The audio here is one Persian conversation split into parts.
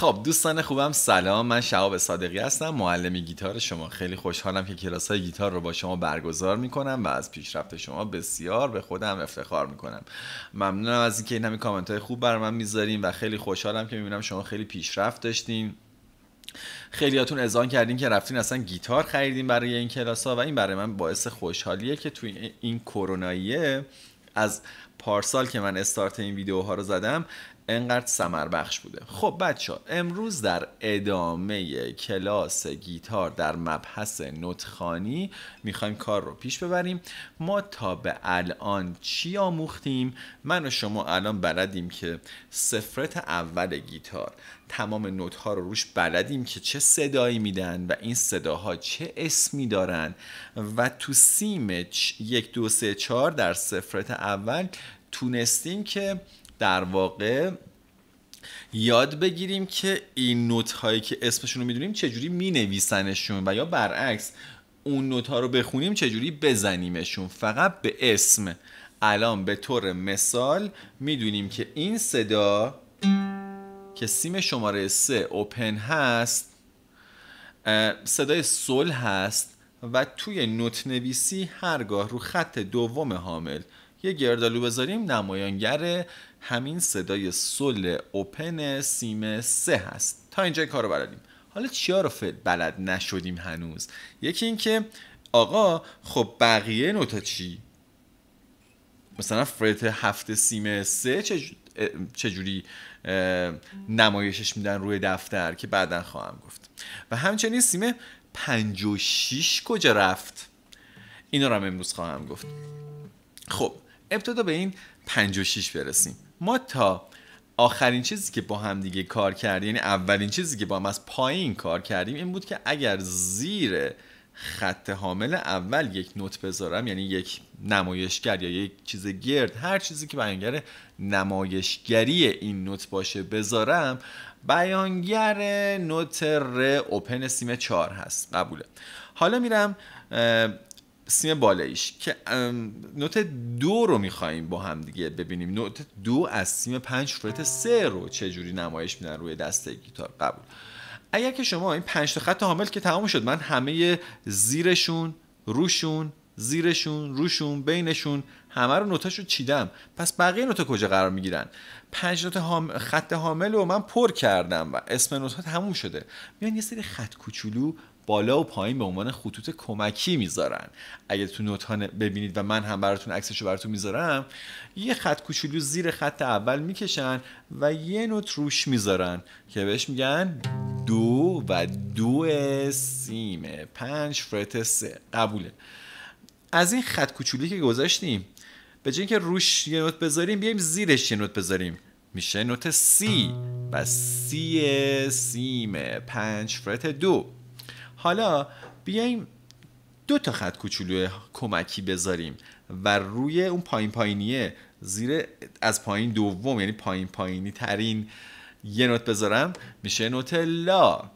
خب دوستان خوبم سلام من شهاب صادقی هستم معلم گیتار شما خیلی خوشحالم که کلاس های گیتار رو با شما برگزار میکنم و از پیشرفت شما بسیار به خودم افتخار میکنم ممنونم از اینکه این همین کامنت های خوب بر من میذارین و خیلی خوشحالم که میبینم شما خیلی پیشرفت داشتین خیلیاتون اذعان کردین که رفتین اصلا گیتار خریدین برای این کلاس ها و این برای من باعث خوشحالیه که توی این کروناییه از پارسال که من استارت این ویدیوها رو زدم انقدر سمر بخش بوده خب بچه ها امروز در ادامه کلاس گیتار در مبحث نتخانی میخوایم کار رو پیش ببریم ما تا به الان چی آموختیم من و شما الان بلدیم که سفرت اول گیتار تمام نوت رو روش بلدیم که چه صدایی میدن و این صداها چه اسمی دارن و تو سیم یک دو سه در سفرت اول تونستیم که در واقع یاد بگیریم که این نوت هایی که اسمشون رو میدونیم چجوری مینویسنشون و یا برعکس اون نوت ها رو بخونیم چجوری بزنیمشون فقط به اسم الان به طور مثال میدونیم که این صدا که سیم شماره 3 اوپن هست صدای سل هست و توی نوت نویسی هرگاه رو خط دوم حامل یه گردالو بذاریم نمایانگر همین صدای سل اوپن سیم سه هست تا اینجا کار رو بردیم حالا چیا رو بلد نشدیم هنوز یکی اینکه آقا خب بقیه نوتا چی مثلا فرت هفت سیم سه چجوری نمایشش میدن روی دفتر که بعدا خواهم گفت و همچنین سیم پنج و کجا رفت اینا رو هم امروز خواهم گفت خب ابتدا به این 56 برسیم ما تا آخرین چیزی که با هم دیگه کار کردیم یعنی اولین چیزی که با هم از پایین کار کردیم این بود که اگر زیر خط حامل اول یک نوت بذارم یعنی یک نمایشگر یا یک چیز گرد هر چیزی که بیانگر نمایشگری این نوت باشه بذارم بیانگر نوت ر اوپن سیم 4 هست قبوله حالا میرم سیم بالاییش که نوت دو رو میخواییم با هم دیگه ببینیم نوت دو از سیم پنج فرت سه رو چجوری نمایش میدن روی دسته گیتار قبول اگر که شما این پنج تا خط حامل که تمام شد من همه زیرشون روشون زیرشون روشون بینشون همه رو نوتاشو چیدم پس بقیه نوتا کجا قرار میگیرن پنج نوت خط حامل رو من پر کردم و اسم نوتا تموم شده میان یه سری خط کوچولو بالا و پایین به عنوان خطوط کمکی میذارن اگه تو نوت ببینید و من هم براتون عکسشو براتون میذارم یه خط کوچولو زیر خط اول میکشن و یه نوت روش میذارن که بهش میگن دو و دو سیم پنج فرت سه قبوله از این خط کوچولی که گذاشتیم به جای اینکه روش یه نوت بذاریم بیایم زیرش یه نوت بذاریم میشه نوت سی و سی سیم پنج فرت دو حالا بیایم دو تا خط کوچولو کمکی بذاریم و روی اون پایین پایینیه زیر از پایین دوم یعنی پایین پایینی ترین یه نوت بذارم میشه نوت لا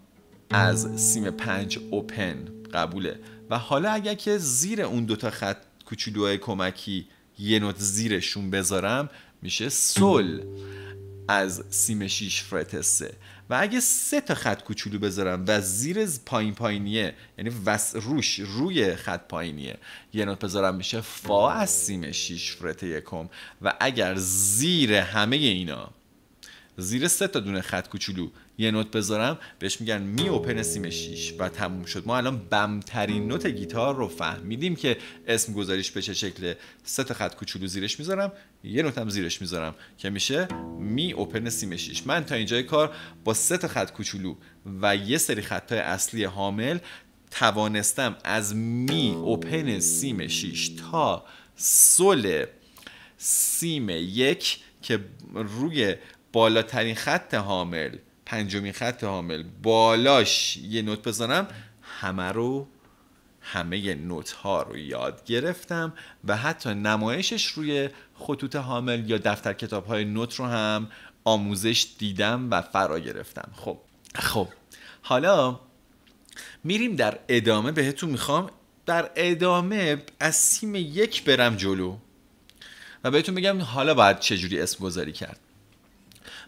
از سیم پنج اوپن قبوله و حالا اگر که زیر اون دو تا خط کوچولو کمکی یه نوت زیرشون بذارم میشه سل از سیم 6 فرت سه و اگه سه تا خط کوچولو بذارم و زیر پایین پایینیه یعنی وس روش روی خط پایینیه یه نوت بذارم میشه فا از سیم شیش فرت یکم و اگر زیر همه اینا زیر سه تا دونه خط کوچولو یه نوت بذارم بهش میگن می اوپن سیم 6 و تموم شد ما الان بمترین نوت گیتار رو فهمیدیم که اسم گذاریش به چه شکله سه خط کوچولو زیرش میذارم یه نوت هم زیرش میذارم که میشه می اوپن سیم 6 من تا اینجا کار با سه تا خط کوچولو و یه سری خطای اصلی حامل توانستم از می اوپن سیم 6 تا سل سیم یک که روی بالاترین خط حامل پنجمین خط حامل بالاش یه نوت بزنم همه رو همه نوت ها رو یاد گرفتم و حتی نمایشش روی خطوط حامل یا دفتر کتاب های نوت رو هم آموزش دیدم و فرا گرفتم خب خب حالا میریم در ادامه بهتون میخوام در ادامه از سیم یک برم جلو و بهتون بگم حالا باید چجوری اسم گذاری کرد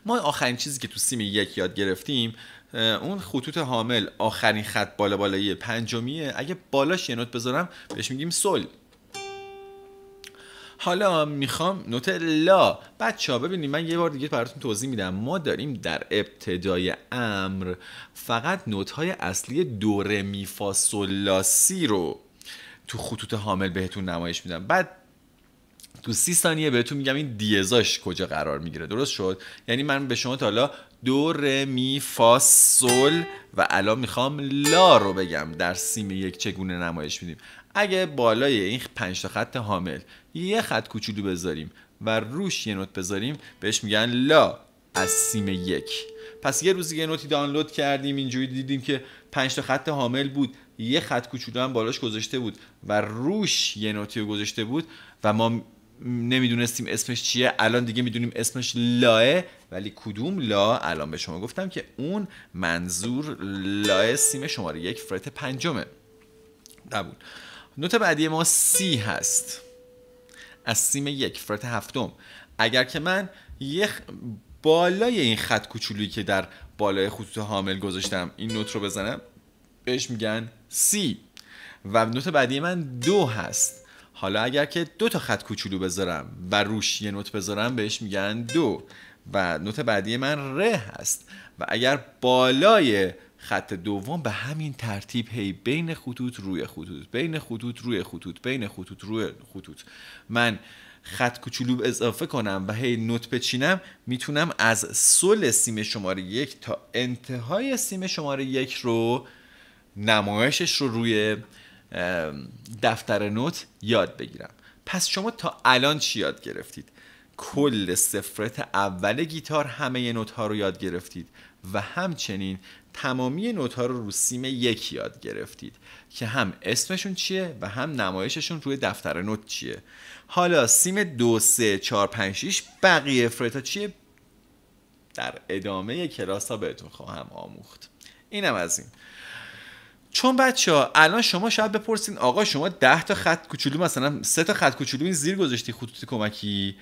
ما آخرین چیزی که تو سیم یک یاد گرفتیم اون خطوط حامل آخرین خط بالا بالایی پنجمیه اگه بالاش یه نوت بذارم بهش میگیم سل حالا میخوام نوت لا بچه ها ببینید من یه بار دیگه براتون توضیح میدم ما داریم در ابتدای امر فقط نوت های اصلی دوره میفا رو تو خطوط حامل بهتون نمایش میدم بعد تو سی ثانیه بهتون میگم این دیزاش کجا قرار میگیره درست شد یعنی من به شما تا حالا دو ر می فا سل و الان میخوام لا رو بگم در سیم یک چگونه نمایش میدیم اگه بالای این پنج تا خط حامل یه خط کوچولو بذاریم و روش یه نوت بذاریم بهش میگن لا از سیم یک پس یه روزی یه نوتی دانلود کردیم اینجوری دیدیم که پنج تا خط حامل بود یه خط کوچولو هم بالاش گذاشته بود و روش یه نوتی رو گذاشته بود و ما نمیدونستیم اسمش چیه الان دیگه میدونیم اسمش لاه ولی کدوم لا الان به شما گفتم که اون منظور لاه سیم شماره یک فرت پنجمه نبود نوت بعدی ما سی هست از سیم یک فرت هفتم اگر که من یک بالای این خط کوچولویی که در بالای خطوط حامل گذاشتم این نوت رو بزنم بهش میگن سی و نوت بعدی من دو هست حالا اگر که دو تا خط کوچولو بذارم و روش یه نوت بذارم بهش میگن دو و نوت بعدی من ره هست و اگر بالای خط دوم به همین ترتیب هی بین خطوط روی خطوط بین خطوط روی خطوط بین خطوط روی خطوط من خط کوچولو اضافه کنم و هی نوت بچینم میتونم از سل سیم شماره یک تا انتهای سیم شماره یک رو نمایشش رو روی دفتر نوت یاد بگیرم پس شما تا الان چی یاد گرفتید کل سفرت اول گیتار همه نوت ها رو یاد گرفتید و همچنین تمامی نوت ها رو رو سیم یک یاد گرفتید که هم اسمشون چیه و هم نمایششون روی دفتر نوت چیه حالا سیم دو سه چار پنج شیش بقیه فرتا چیه در ادامه کلاس ها بهتون خواهم آموخت اینم از این چون بچه ها الان شما شاید بپرسین آقا شما ده تا خط کوچولو مثلا سه تا خط کوچولو این زیر گذاشتی خطوط کمکی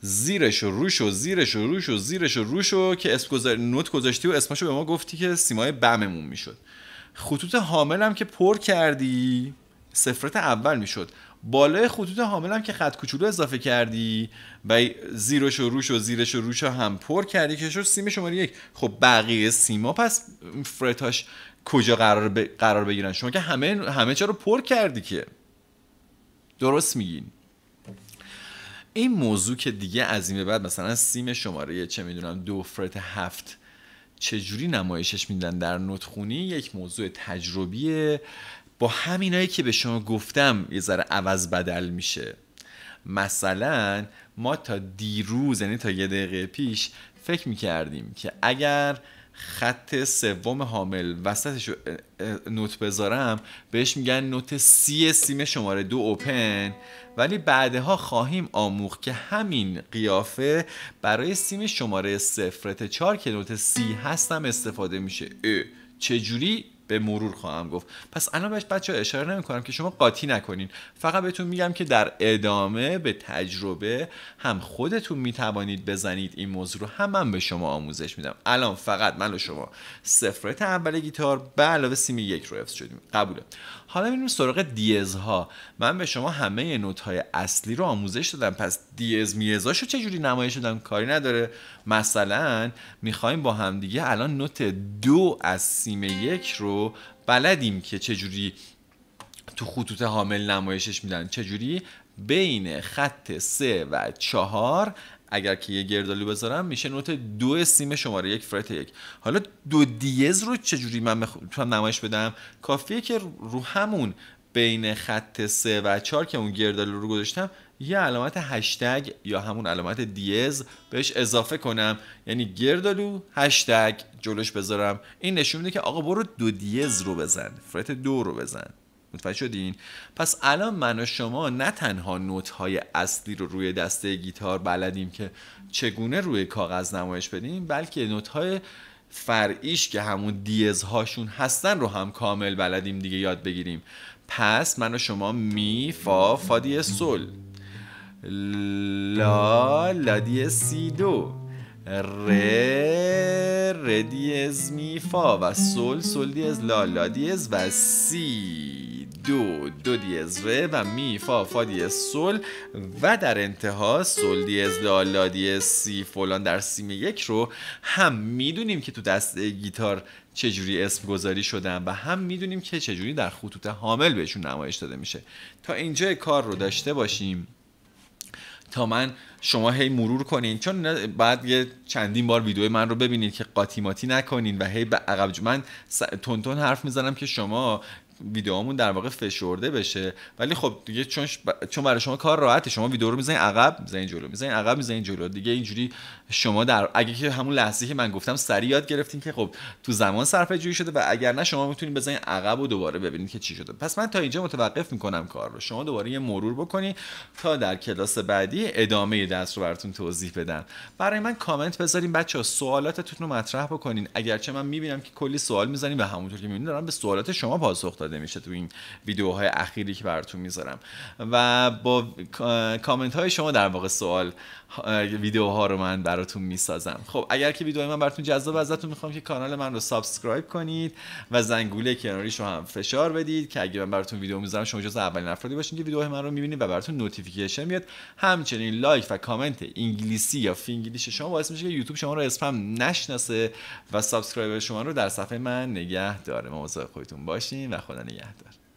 زیرش و روش و زیرش و روش و زیرش و روش که اسم گذار... نوت گذاشتی و اسمشو به ما گفتی که سیمای بممون میشد خطوط حامل هم که پر کردی سفرت اول میشد بالای خطوط حامل هم که خط کوچولو اضافه کردی و زیرش و روش و زیرش و روش هم پر کردی که شد سیم شماره یک خب بقیه سیما پس فرتاش کجا قرار, قرار بگیرن شما که همه همه چرا پر کردی که درست میگین این موضوع که دیگه از این بعد مثلا سیم شماره چه میدونم دو فرت هفت چجوری نمایشش میدن در نتخونی یک موضوع تجربیه با همینایی که به شما گفتم یه ذره عوض بدل میشه مثلا ما تا دیروز یعنی تا یه دقیقه پیش فکر میکردیم که اگر خط سوم حامل وسطش نوت بذارم بهش میگن نوت سی سیم شماره دو اوپن ولی بعدها خواهیم آموخت که همین قیافه برای سیم شماره سفرت چار که نوت سی هستم استفاده میشه چجوری به مرور خواهم گفت پس الان بهش بچه ها اشاره نمی کنم که شما قاطی نکنین فقط بهتون میگم که در ادامه به تجربه هم خودتون میتوانید بزنید این موضوع رو هم من به شما آموزش میدم الان فقط من و شما سفرت اول گیتار به علاوه سیم یک رو حفظ شدیم قبوله حالا میریم سراغ دیزها من به شما همه نوت های اصلی رو آموزش دادم پس دیز میرزاشو چه جوری نمایش دادن کاری نداره مثلا میخوایم با هم دیگه الان نوت دو از سیم یک رو بلدیم که چه جوری تو خطوط حامل نمایشش میدن جوری بین خط سه و چهار اگر که یه گردالو بذارم میشه نوت دو سیم شماره یک فرت یک حالا دو دیز رو چجوری من میتونم نمایش بدم کافیه که رو همون بین خط سه و 4 که اون گردالو رو گذاشتم یه علامت هشتگ یا همون علامت دیز بهش اضافه کنم یعنی گردالو هشتگ جلوش بذارم این نشون میده که آقا برو دو دیز رو بزن فرت دو رو بزن متوجه شدین پس الان من و شما نه تنها نوت های اصلی رو روی دسته گیتار بلدیم که چگونه روی کاغذ نمایش بدیم بلکه نوت های فرعیش که همون دیز هاشون هستن رو هم کامل بلدیم دیگه یاد بگیریم پس من و شما می فا فا سل لا لا سی دو ر ر می فا و سل سل دیز لا لا و سی دو دو دیز ره و می فا فا دیز سل و در انتها سل دیز لا لا سی فلان در سیم یک رو هم میدونیم که تو دست گیتار چجوری اسم گذاری شدن و هم میدونیم که چجوری در خطوط حامل بهشون نمایش داده میشه تا اینجا کار رو داشته باشیم تا من شما هی مرور کنین چون بعد یه چندین بار ویدیو من رو ببینید که قاطیماتی نکنین و هی به عقب من تون تون حرف میزنم که شما ویدیوامون در واقع فشرده بشه ولی خب دیگه چون چون برای شما کار راحته شما ویدیو رو میزنین عقب میزنین جلو میزنین عقب میزنین جلو دیگه اینجوری شما در اگه که همون لحظه که من گفتم سریع یاد گرفتین که خب تو زمان صرفه جویی شده و اگر نه شما میتونید بزنین عقب و دوباره ببینید که چی شده پس من تا اینجا متوقف میکنم کار رو شما دوباره یه مرور بکنی تا در کلاس بعدی ادامه درس رو براتون توضیح بدم برای من کامنت بذارین بچه سوالاتتون رو مطرح بکنین اگرچه من میبینم که کلی سوال میزنین و همونطور که میبینین دارم به سوالات شما پاسخ داده میشه تو این ویدیوهای اخیری که براتون میذارم و با کامنت های شما در واقع سوال ویدیوها رو من براتون میسازم خب اگر که ویدیو من براتون جذاب ازتون میخوام که کانال من رو سابسکرایب کنید و زنگوله کناریش رو هم فشار بدید که اگه من براتون ویدیو میذارم شما جز اولین افرادی باشین که ویدیو من رو میبینید و براتون نوتیفیکیشن میاد همچنین لایک و کامنت انگلیسی یا فینگلیش شما باعث میشه که یوتیوب شما رو اسپم نشناسه و سابسکرایب شما رو در صفحه من نگه داره مواظب خودتون باشین و خدا نگهدار